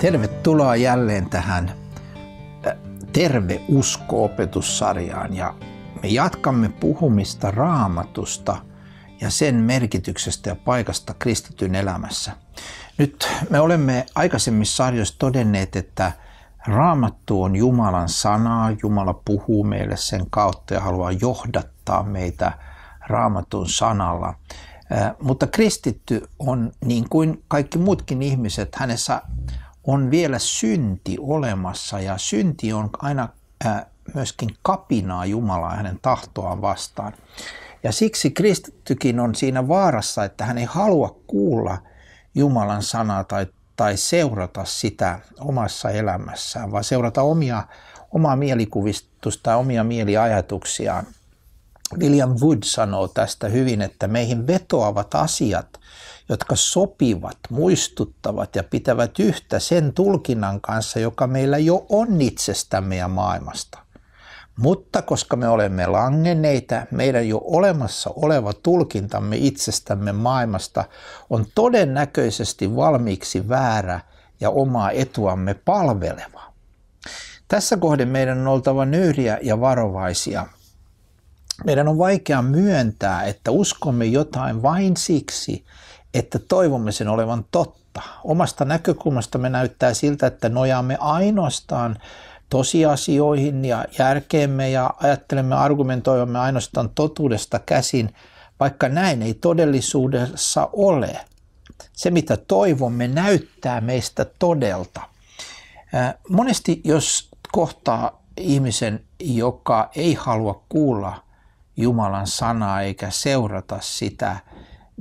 Tervetuloa jälleen tähän äh, Terve usko-opetussarjaan ja me jatkamme puhumista raamatusta ja sen merkityksestä ja paikasta kristityn elämässä. Nyt me olemme aikaisemmissa sarjoissa todenneet, että raamattu on Jumalan sanaa, Jumala puhuu meille sen kautta ja haluaa johdattaa meitä raamatun sanalla. Äh, mutta kristitty on niin kuin kaikki muutkin ihmiset, hänessä on vielä synti olemassa ja synti on aina myöskin kapinaa Jumalaa hänen tahtoaan vastaan. Ja siksi kristittykin on siinä vaarassa, että hän ei halua kuulla Jumalan sanaa tai, tai seurata sitä omassa elämässään, vaan seurata omia, omaa mielikuvistusta ja omia mieliajatuksiaan – William Wood sanoo tästä hyvin, että meihin vetoavat asiat, jotka sopivat, muistuttavat ja pitävät yhtä sen tulkinnan kanssa, joka meillä jo on itsestämme ja maailmasta. Mutta koska me olemme langenneita, meidän jo olemassa oleva tulkintamme itsestämme maailmasta on todennäköisesti valmiiksi väärä ja omaa etuamme palveleva. Tässä kohden meidän on oltava nöyriä ja varovaisia – meidän on vaikea myöntää, että uskomme jotain vain siksi, että toivomme sen olevan totta. Omasta näkökulmasta me näyttää siltä, että nojaamme ainoastaan tosiasioihin ja järkeemme ja ajattelemme argumentoivamme ainoastaan totuudesta käsin, vaikka näin ei todellisuudessa ole. Se, mitä toivomme, näyttää meistä todelta. Monesti, jos kohtaa ihmisen, joka ei halua kuulla Jumalan sanaa eikä seurata sitä,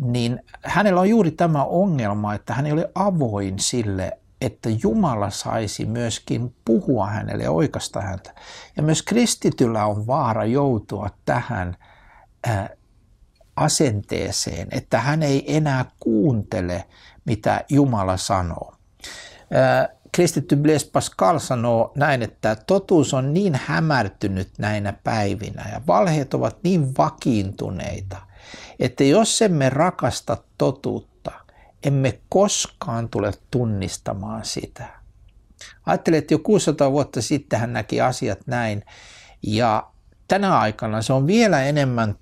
niin hänellä on juuri tämä ongelma, että hän ei ole avoin sille, että Jumala saisi myöskin puhua hänelle ja oikasta häntä. Ja myös kristityllä on vaara joutua tähän asenteeseen, että hän ei enää kuuntele, mitä Jumala sanoo kristitty Blaise Pascal sanoo näin, että totuus on niin hämärtynyt näinä päivinä ja valheet ovat niin vakiintuneita, että jos emme rakasta totuutta, emme koskaan tule tunnistamaan sitä. Ajattelin, että jo 600 vuotta sitten hän näki asiat näin ja tänä aikana se on vielä enemmän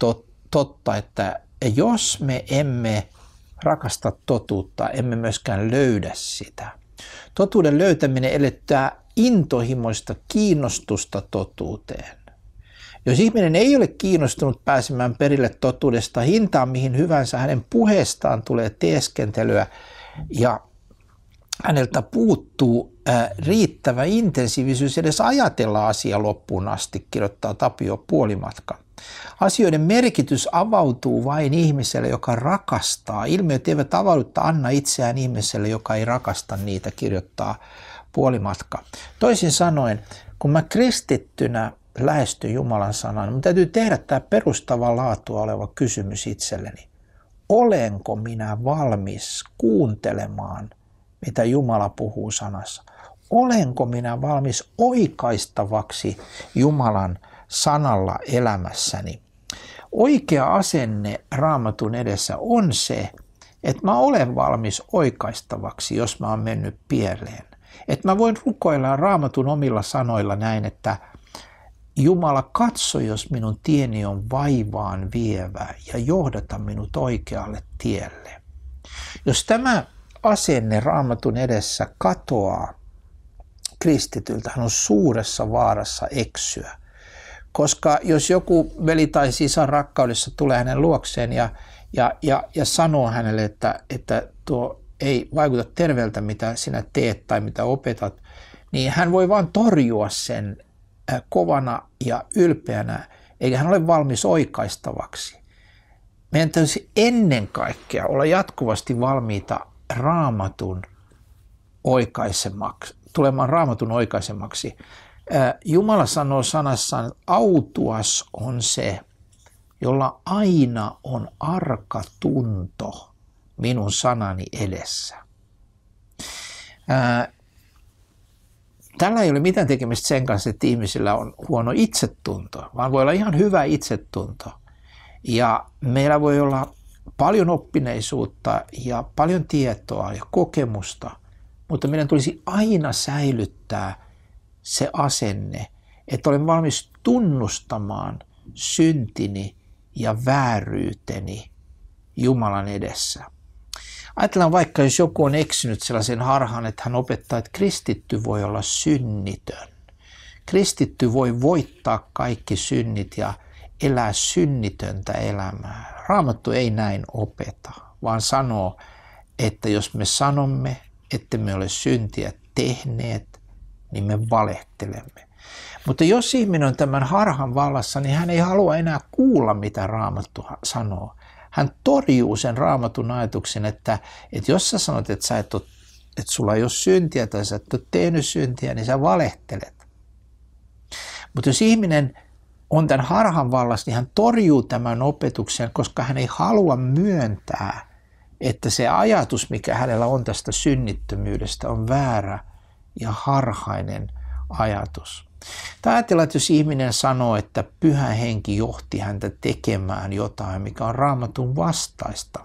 totta, että jos me emme rakasta totuutta, emme myöskään löydä sitä. Totuuden löytäminen edellyttää intohimoista kiinnostusta totuuteen. Jos ihminen ei ole kiinnostunut pääsemään perille totuudesta hintaan mihin hyvänsä, hänen puheestaan tulee teeskentelyä ja häneltä puuttuu äh, riittävä intensiivisyys edes ajatella asia loppuun asti, kirjoittaa Tapio puolimatkan. Asioiden merkitys avautuu vain ihmiselle, joka rakastaa. Ilmiöt eivät avaudutta anna itseään ihmiselle, joka ei rakasta niitä, kirjoittaa puolimatka. Toisin sanoen, kun mä kristittynä lähestyn Jumalan sanan, mun täytyy tehdä tämä perustava laatua oleva kysymys itselleni. Olenko minä valmis kuuntelemaan, mitä Jumala puhuu sanassa? Olenko minä valmis oikaistavaksi Jumalan sanalla elämässäni. Oikea asenne raamatun edessä on se, että mä olen valmis oikaistavaksi, jos mä oon mennyt pieleen. Että mä voin rukoilla raamatun omilla sanoilla näin, että Jumala katso, jos minun tieni on vaivaan vievä ja johdata minut oikealle tielle. Jos tämä asenne raamatun edessä katoaa kristityltä, hän on suuressa vaarassa eksyä – koska jos joku veli tai sisar rakkaudessa tulee hänen luokseen ja, ja, ja, ja sanoo hänelle, että, että tuo ei vaikuta terveeltä, mitä sinä teet tai mitä opetat, niin hän voi vain torjua sen äh, kovana ja ylpeänä, eikä hän ole valmis oikaistavaksi. Meidän täytyisi ennen kaikkea olla jatkuvasti valmiita raamatun oikaisemaksi, tulemaan raamatun oikaisemaksi. Äh, Jumala sanoo sanassaan, autuas on se, jolla aina on arka tunto minun sanani edessä. Äh, tällä ei ole mitään tekemistä sen kanssa, että ihmisillä on huono itsetunto, vaan voi olla ihan hyvä itsetunto. Ja meillä voi olla paljon oppineisuutta ja paljon tietoa ja kokemusta, mutta meidän tulisi aina säilyttää – se asenne, että olen valmis tunnustamaan syntini ja vääryyteni Jumalan edessä. Ajatellaan vaikka, jos joku on eksynyt sellaisen harhaan, että hän opettaa, että kristitty voi olla synnitön. Kristitty voi voittaa kaikki synnit ja elää synnitöntä elämää. Raamattu ei näin opeta, vaan sanoo, että jos me sanomme, että me ole syntiä tehneet, niin me valehtelemme. Mutta jos ihminen on tämän harhan vallassa, niin hän ei halua enää kuulla, mitä raamattu sanoo. Hän torjuu sen raamatun ajatuksen, että, että jos sä sanot, että, sä et ole, että sulla ei ole syntiä tai sä et ole tehnyt syntiä, niin sä valehtelet. Mutta jos ihminen on tämän harhan vallassa, niin hän torjuu tämän opetuksen, koska hän ei halua myöntää, että se ajatus, mikä hänellä on tästä synnittömyydestä, on väärä – ja harhainen ajatus. Tai ajatellaan, että jos ihminen sanoo, että pyhä henki johti häntä tekemään jotain, mikä on raamatun vastaista.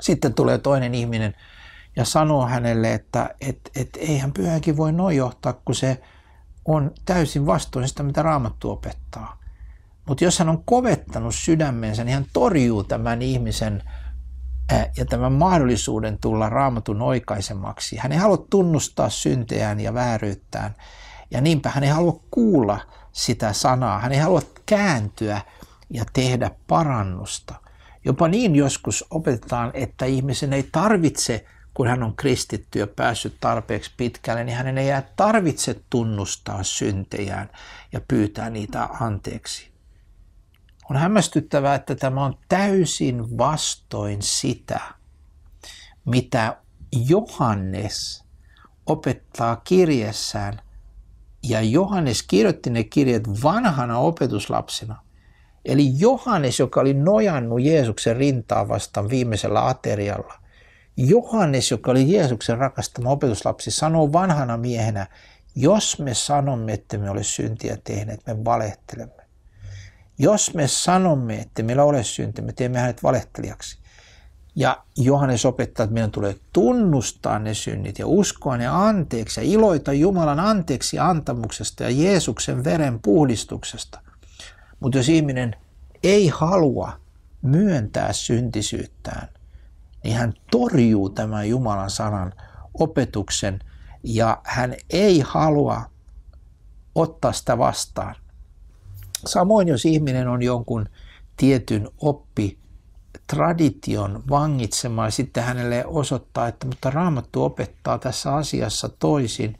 Sitten tulee toinen ihminen ja sanoo hänelle, että et, et, eihän pyhä henki voi noin johtaa, kun se on täysin vastoin sitä, mitä raamattu opettaa. Mutta jos hän on kovettanut sydämensä, niin hän torjuu tämän ihmisen Äh, ja tämän mahdollisuuden tulla raamatun oikaisemaksi. Hän ei halua tunnustaa syntejään ja vääryyttään, ja niinpä hän ei halua kuulla sitä sanaa. Hän ei halua kääntyä ja tehdä parannusta. Jopa niin joskus opetetaan, että ihmisen ei tarvitse, kun hän on kristitty ja päässyt tarpeeksi pitkälle, niin hänen ei jää tarvitse tunnustaa syntejään ja pyytää niitä anteeksi. On hämmästyttävää, että tämä on täysin vastoin sitä, mitä Johannes opettaa kirjessään. Ja Johannes kirjoitti ne kirjat vanhana opetuslapsena. Eli Johannes, joka oli nojannut Jeesuksen rintaa vastaan viimeisellä aterialla. Johannes, joka oli Jeesuksen rakastama opetuslapsi, sanoo vanhana miehenä, jos me sanomme, että me ole syntiä tehneet, me valehtelemme. Jos me sanomme, että meillä ole synti, me teemme hänet valehtelijaksi. Ja Johannes opettaa, että meidän tulee tunnustaa ne synnit ja uskoa ne anteeksi ja iloita Jumalan anteeksi antamuksesta ja Jeesuksen veren puhdistuksesta. Mutta jos ihminen ei halua myöntää syntisyyttään, niin hän torjuu tämän Jumalan sanan opetuksen ja hän ei halua ottaa sitä vastaan. Samoin jos ihminen on jonkun tietyn oppi tradition vangitsema ja sitten hänelle osoittaa, että mutta raamattu opettaa tässä asiassa toisin,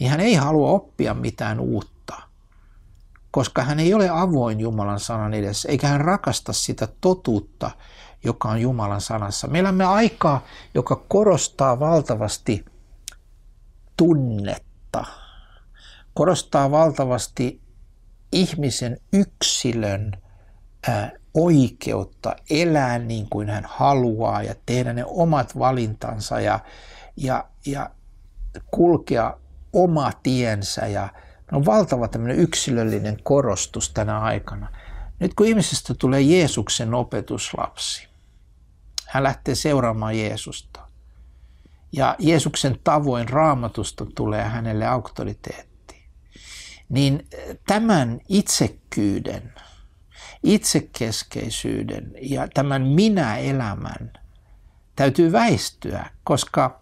niin hän ei halua oppia mitään uutta, koska hän ei ole avoin Jumalan sanan edessä, eikä hän rakasta sitä totuutta, joka on Jumalan sanassa. Me on aikaa, joka korostaa valtavasti tunnetta, korostaa valtavasti ihmisen yksilön äh, oikeutta elää niin kuin hän haluaa ja tehdä ne omat valintansa ja, ja, ja kulkea oma tiensä. Ja, on valtava tämmöinen yksilöllinen korostus tänä aikana. Nyt kun ihmisestä tulee Jeesuksen opetuslapsi, hän lähtee seuraamaan Jeesusta. Ja Jeesuksen tavoin raamatusta tulee hänelle auktoriteetti niin tämän itsekkyyden, itsekeskeisyyden ja tämän minä-elämän täytyy väistyä, koska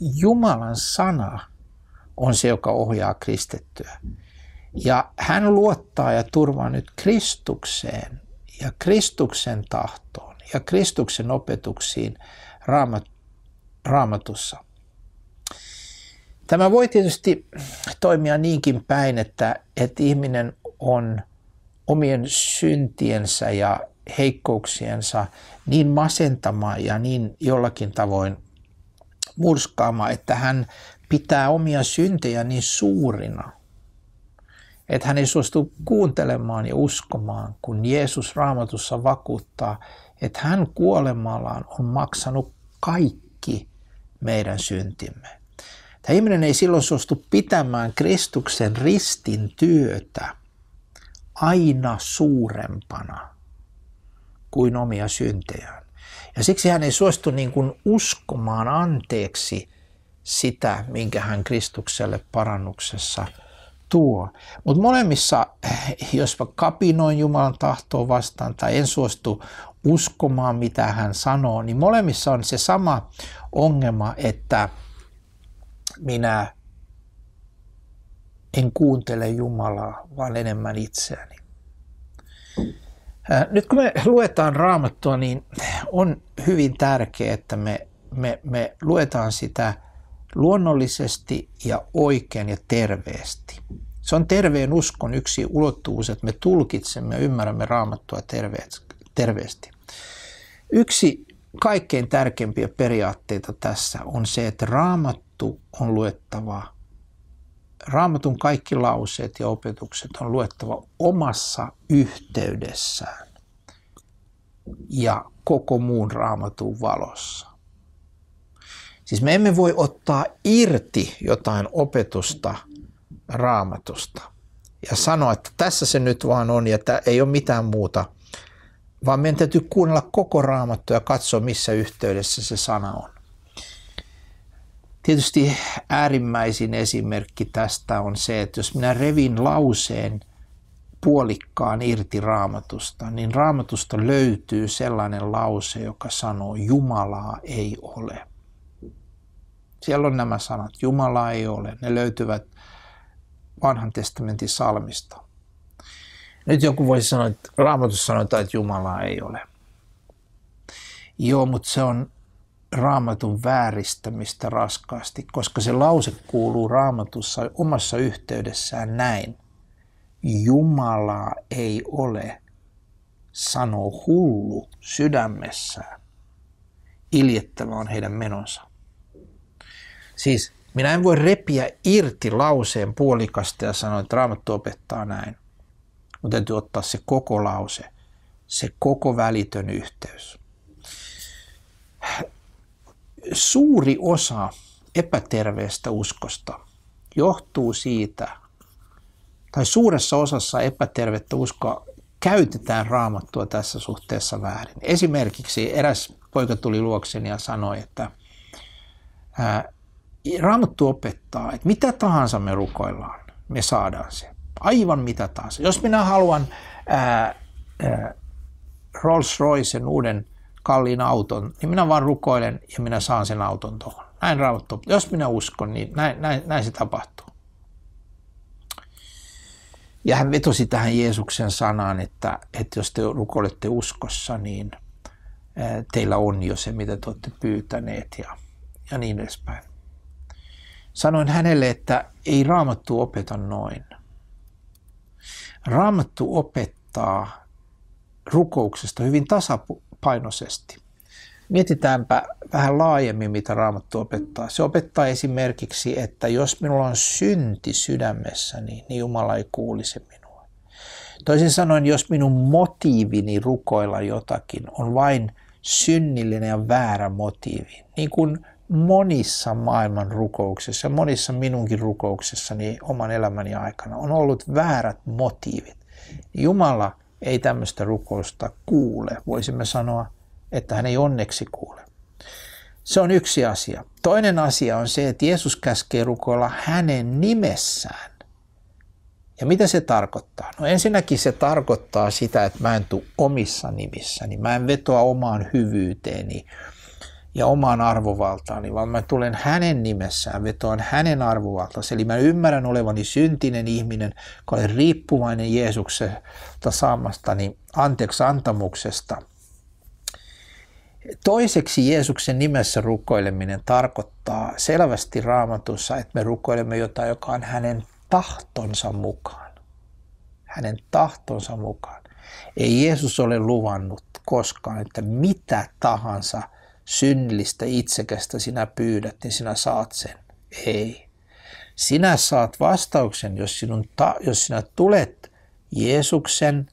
Jumalan sana on se, joka ohjaa kristittyä. Ja hän luottaa ja turvaa nyt Kristukseen ja Kristuksen tahtoon ja Kristuksen opetuksiin raamatussa. Tämä voi tietysti toimia niinkin päin, että, että ihminen on omien syntiensä ja heikkouksiensa niin masentama ja niin jollakin tavoin murskaama, että hän pitää omia syntejä niin suurina, että hän ei suostu kuuntelemaan ja uskomaan, kun Jeesus raamatussa vakuuttaa, että hän kuolemallaan on maksanut kaikki meidän syntimme. Tämä ihminen ei silloin suostu pitämään Kristuksen ristin työtä aina suurempana kuin omia syntejään. Ja siksi hän ei suostu niin kuin uskomaan anteeksi sitä, minkä hän Kristukselle parannuksessa tuo. Mutta molemmissa, jos mä kapinoin Jumalan tahtoa vastaan tai en suostu uskomaan, mitä hän sanoo, niin molemmissa on se sama ongelma, että minä en kuuntele Jumalaa, vaan enemmän itseäni. Äh, nyt kun me luetaan raamattua, niin on hyvin tärkeää, että me, me, me luetaan sitä luonnollisesti ja oikein ja terveesti. Se on terveen uskon yksi ulottuvuus, että me tulkitsemme ja ymmärrämme raamattua terveesti. Yksi kaikkein tärkeimpiä periaatteita tässä on se, että raamattu Raamattu on luettava, Raamatun kaikki lauseet ja opetukset on luettava omassa yhteydessään ja koko muun Raamatun valossa. Siis me emme voi ottaa irti jotain opetusta raamatusta ja sanoa, että tässä se nyt vaan on ja ei ole mitään muuta, vaan meidän täytyy kuunnella koko raamattu ja katsoa, missä yhteydessä se sana on. Tietysti äärimmäisin esimerkki tästä on se, että jos minä revin lauseen puolikkaan irti raamatusta, niin raamatusta löytyy sellainen lause, joka sanoo, Jumalaa ei ole. Siellä on nämä sanat, Jumalaa ei ole. Ne löytyvät vanhan testamentin salmista. Nyt joku voisi sanoa, että raamatussa sanotaan, että Jumalaa ei ole. Joo, mutta se on raamatun vääristämistä raskaasti, koska se lause kuuluu raamatussa omassa yhteydessään näin. Jumalaa ei ole, sanoo hullu sydämessään. Iljettävä on heidän menonsa. Siis minä en voi repiä irti lauseen puolikasta ja sanoa, että raamattu opettaa näin. Mutta täytyy ottaa se koko lause, se koko välitön yhteys suuri osa epäterveestä uskosta johtuu siitä, tai suuressa osassa epätervettä uskoa käytetään raamattua tässä suhteessa väärin. Esimerkiksi eräs poika tuli luokseni ja sanoi, että ää, raamattu opettaa, että mitä tahansa me rukoillaan, me saadaan se. Aivan mitä tahansa. Jos minä haluan ää, ää, Rolls Roycen uuden kalliin auton, niin minä vaan rukoilen ja minä saan sen auton tuohon. Näin raamattu. Jos minä uskon, niin näin, näin, näin se tapahtuu. Ja hän vetosi tähän Jeesuksen sanaan, että, että jos te rukoilette uskossa, niin teillä on jo se, mitä te olette pyytäneet ja, ja niin edespäin. Sanoin hänelle, että ei raamattu opeta noin. Raamattu opettaa rukouksesta hyvin tasapu, painoisesti. Mietitäänpä vähän laajemmin, mitä Raamattu opettaa. Se opettaa esimerkiksi, että jos minulla on synti sydämessäni, niin Jumala ei kuulisi minua. Toisin sanoen, jos minun motiivini rukoilla jotakin on vain synnillinen ja väärä motiivi, niin kuin monissa maailman rukouksissa, monissa minunkin rukouksissani oman elämäni aikana on ollut väärät motiivit. Niin Jumala ei tämmöistä rukousta kuule. Voisimme sanoa, että hän ei onneksi kuule. Se on yksi asia. Toinen asia on se, että Jeesus käskee rukoilla hänen nimessään. Ja mitä se tarkoittaa? No ensinnäkin se tarkoittaa sitä, että mä en tule omissa nimissäni, niin mä en vetoa omaan hyvyyteeni, ja omaan arvovaltaani, vaan mä tulen hänen nimessään, vetoan hänen arvovaltaansa. Eli mä ymmärrän olevani syntinen ihminen, kun olen riippuvainen Jeesuksesta saamastani anteeksi antamuksesta. Toiseksi Jeesuksen nimessä rukoileminen tarkoittaa selvästi raamatussa, että me rukoilemme jotain, joka on hänen tahtonsa mukaan. Hänen tahtonsa mukaan. Ei Jeesus ole luvannut koskaan, että mitä tahansa – synnillistä itsekästä sinä pyydät, niin sinä saat sen. Ei. Sinä saat vastauksen, jos, sinun ta- jos sinä tulet Jeesuksen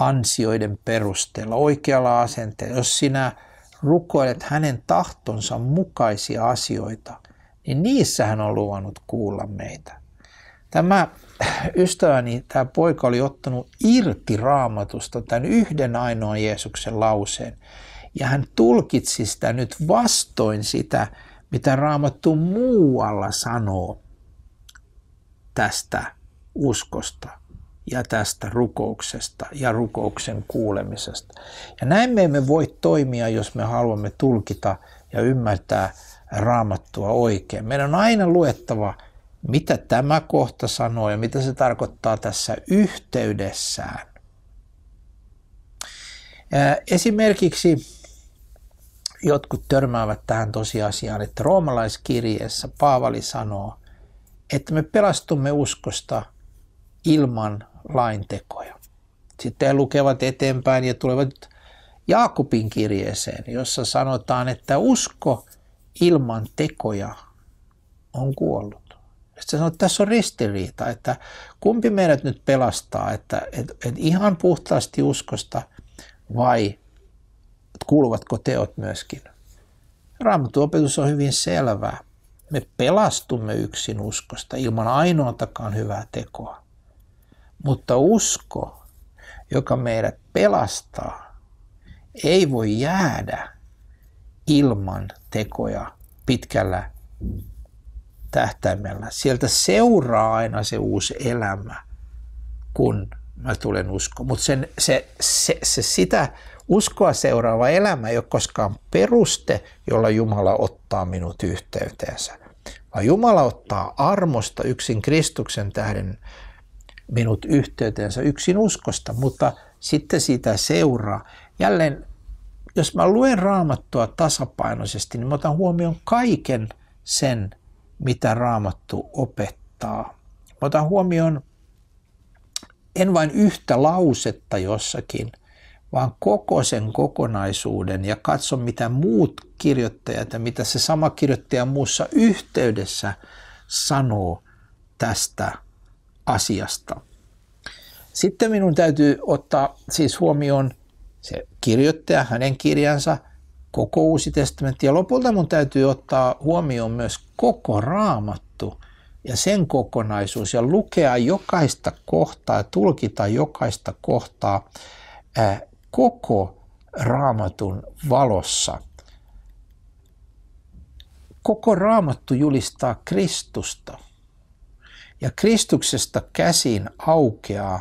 ansioiden perusteella, oikealla asenteella. Jos sinä rukoilet hänen tahtonsa mukaisia asioita, niin niissä hän on luvannut kuulla meitä. Tämä ystäväni, tämä poika oli ottanut irti raamatusta tämän yhden ainoan Jeesuksen lauseen ja hän tulkitsi sitä nyt vastoin sitä, mitä Raamattu muualla sanoo tästä uskosta ja tästä rukouksesta ja rukouksen kuulemisesta. Ja näin me emme voi toimia, jos me haluamme tulkita ja ymmärtää raamattua oikein. Meidän on aina luettava, mitä tämä kohta sanoo ja mitä se tarkoittaa tässä yhteydessään. Esimerkiksi jotkut törmäävät tähän tosiasiaan, että roomalaiskirjeessä Paavali sanoo, että me pelastumme uskosta ilman laintekoja. Sitten he lukevat eteenpäin ja tulevat Jaakobin kirjeeseen, jossa sanotaan, että usko ilman tekoja on kuollut. Sitten sanoo, että tässä on ristiriita, että kumpi meidät nyt pelastaa, että, että, että ihan puhtaasti uskosta vai kuuluvatko teot myöskin. Raamattu opetus on hyvin selvää. Me pelastumme yksin uskosta ilman ainoatakaan hyvää tekoa. Mutta usko, joka meidät pelastaa, ei voi jäädä ilman tekoja pitkällä tähtäimellä. Sieltä seuraa aina se uusi elämä, kun mä tulen uskoon. Mutta se, se, se, sitä uskoa seuraava elämä ei ole koskaan peruste, jolla Jumala ottaa minut yhteyteensä. Vaan Jumala ottaa armosta yksin Kristuksen tähden minut yhteyteensä yksin uskosta, mutta sitten siitä seuraa. Jälleen, jos mä luen raamattua tasapainoisesti, niin mä otan huomioon kaiken sen, mitä raamattu opettaa. Mä otan huomioon en vain yhtä lausetta jossakin, vaan koko sen kokonaisuuden ja katso, mitä muut kirjoittajat ja mitä se sama kirjoittaja muussa yhteydessä sanoo tästä asiasta. Sitten minun täytyy ottaa siis huomioon se kirjoittaja, hänen kirjansa, koko Uusi testamentti ja lopulta minun täytyy ottaa huomioon myös koko raamattu – ja sen kokonaisuus ja lukea jokaista kohtaa ja tulkita jokaista kohtaa ää, koko raamatun valossa. Koko raamattu julistaa Kristusta ja Kristuksesta käsin aukeaa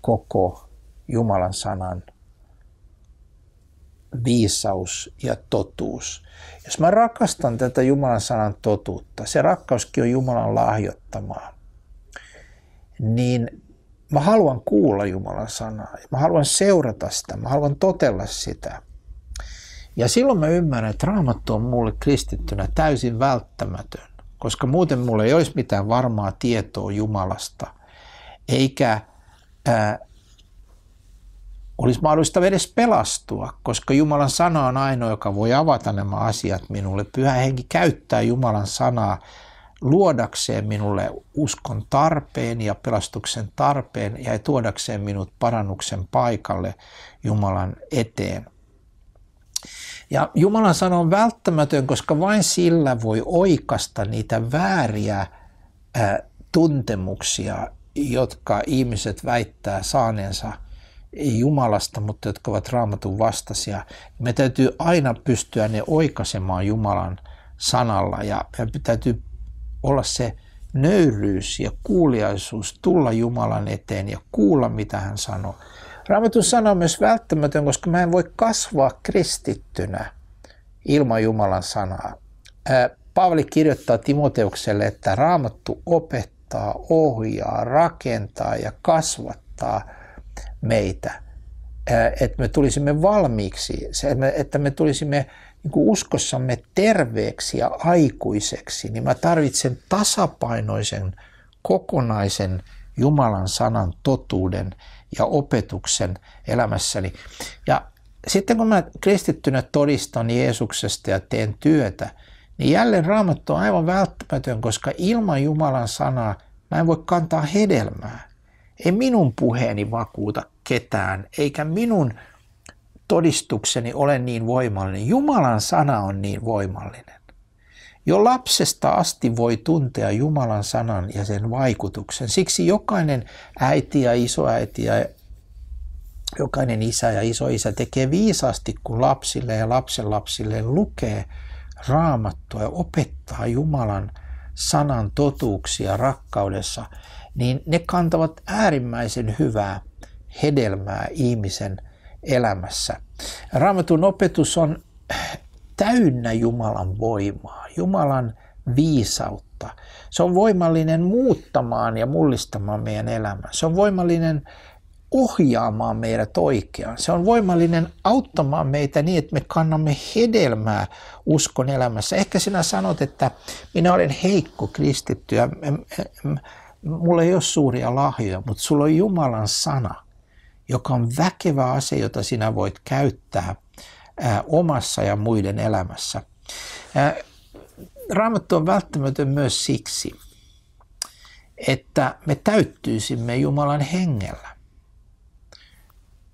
koko Jumalan sanan viisaus ja totuus. Jos mä rakastan tätä Jumalan sanan totuutta, se rakkauskin on Jumalan lahjoittamaa, niin mä haluan kuulla Jumalan sanaa. Mä haluan seurata sitä, mä haluan totella sitä. Ja silloin mä ymmärrän, että raamattu on mulle kristittynä täysin välttämätön, koska muuten mulla ei olisi mitään varmaa tietoa Jumalasta, eikä ää, olisi mahdollista edes pelastua, koska Jumalan sana on ainoa, joka voi avata nämä asiat minulle. Pyhä henki käyttää Jumalan sanaa luodakseen minulle uskon tarpeen ja pelastuksen tarpeen ja tuodakseen minut parannuksen paikalle Jumalan eteen. Ja Jumalan sana on välttämätön, koska vain sillä voi oikasta niitä vääriä tuntemuksia, jotka ihmiset väittää saaneensa – ei Jumalasta, mutta jotka ovat raamatun vastaisia. Me täytyy aina pystyä ne oikaisemaan Jumalan sanalla ja, ja täytyy olla se nöyryys ja kuuliaisuus tulla Jumalan eteen ja kuulla, mitä hän sanoo. Raamatun sana on myös välttämätön, koska mä en voi kasvaa kristittynä ilman Jumalan sanaa. Paavali kirjoittaa Timoteukselle, että raamattu opettaa, ohjaa, rakentaa ja kasvattaa – meitä, että me tulisimme valmiiksi, että me tulisimme niin uskossamme terveeksi ja aikuiseksi, niin mä tarvitsen tasapainoisen, kokonaisen Jumalan sanan totuuden ja opetuksen elämässäni. Ja sitten kun mä kristittynä todistan Jeesuksesta ja teen työtä, niin jälleen raamattu on aivan välttämätön, koska ilman Jumalan sanaa mä en voi kantaa hedelmää. Ei minun puheeni vakuuta ketään, eikä minun todistukseni ole niin voimallinen. Jumalan sana on niin voimallinen. Jo lapsesta asti voi tuntea Jumalan sanan ja sen vaikutuksen. Siksi jokainen äiti ja isoäiti ja jokainen isä ja isoisä tekee viisaasti, kun lapsille ja lapsenlapsille lukee raamattua ja opettaa Jumalan sanan totuuksia rakkaudessa, niin ne kantavat äärimmäisen hyvää hedelmää ihmisen elämässä. Raamatun opetus on täynnä Jumalan voimaa, Jumalan viisautta. Se on voimallinen muuttamaan ja mullistamaan meidän elämää. Se on voimallinen ohjaamaan meidät oikeaan. Se on voimallinen auttamaan meitä niin, että me kannamme hedelmää uskon elämässä. Ehkä sinä sanot, että minä olen heikko kristitty ja mulla ei ole suuria lahjoja, mutta sulla on Jumalan sana, joka on väkevä ase, jota sinä voit käyttää omassa ja muiden elämässä. Raamattu on välttämätön myös siksi, että me täyttyisimme Jumalan hengellä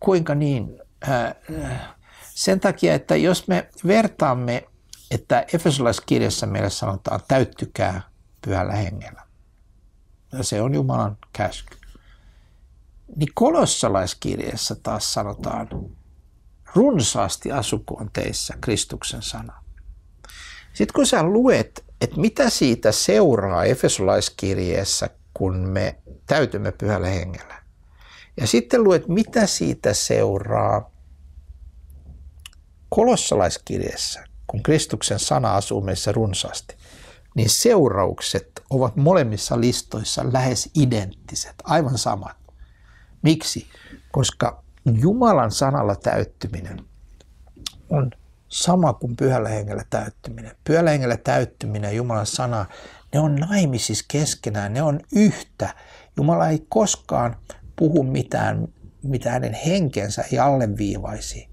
kuinka niin? Sen takia, että jos me vertaamme, että Efesolaiskirjassa meille sanotaan täyttykää pyhällä hengellä. Ja se on Jumalan käsky. Niin kolossalaiskirjassa taas sanotaan, runsaasti asukoon teissä Kristuksen sana. Sitten kun sä luet, että mitä siitä seuraa Efesolaiskirjeessä, kun me täytymme pyhällä hengellä, ja sitten luet, mitä siitä seuraa kolossalaiskirjeessä, kun Kristuksen sana asuu meissä runsaasti, niin seuraukset ovat molemmissa listoissa lähes identtiset, aivan samat. Miksi? Koska Jumalan sanalla täyttyminen on sama kuin pyhällä hengellä täyttyminen. Pyhällä hengellä täyttyminen ja Jumalan sana, ne on naimisissa keskenään, ne on yhtä. Jumala ei koskaan puhu mitään, mitä hänen henkensä ei alleviivaisi.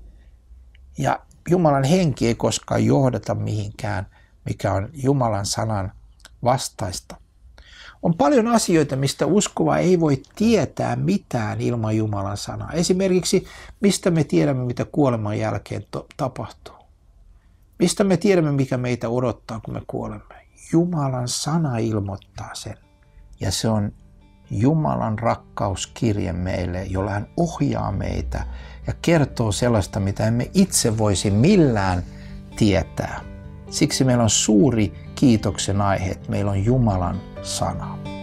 Ja Jumalan henki ei koskaan johdata mihinkään, mikä on Jumalan sanan vastaista. On paljon asioita, mistä uskova ei voi tietää mitään ilman Jumalan sanaa. Esimerkiksi, mistä me tiedämme, mitä kuoleman jälkeen to- tapahtuu. Mistä me tiedämme, mikä meitä odottaa, kun me kuolemme. Jumalan sana ilmoittaa sen. Ja se on Jumalan rakkauskirje meille, jolla hän ohjaa meitä ja kertoo sellaista, mitä emme itse voisi millään tietää. Siksi meillä on suuri kiitoksen aihe, että meillä on Jumalan sana.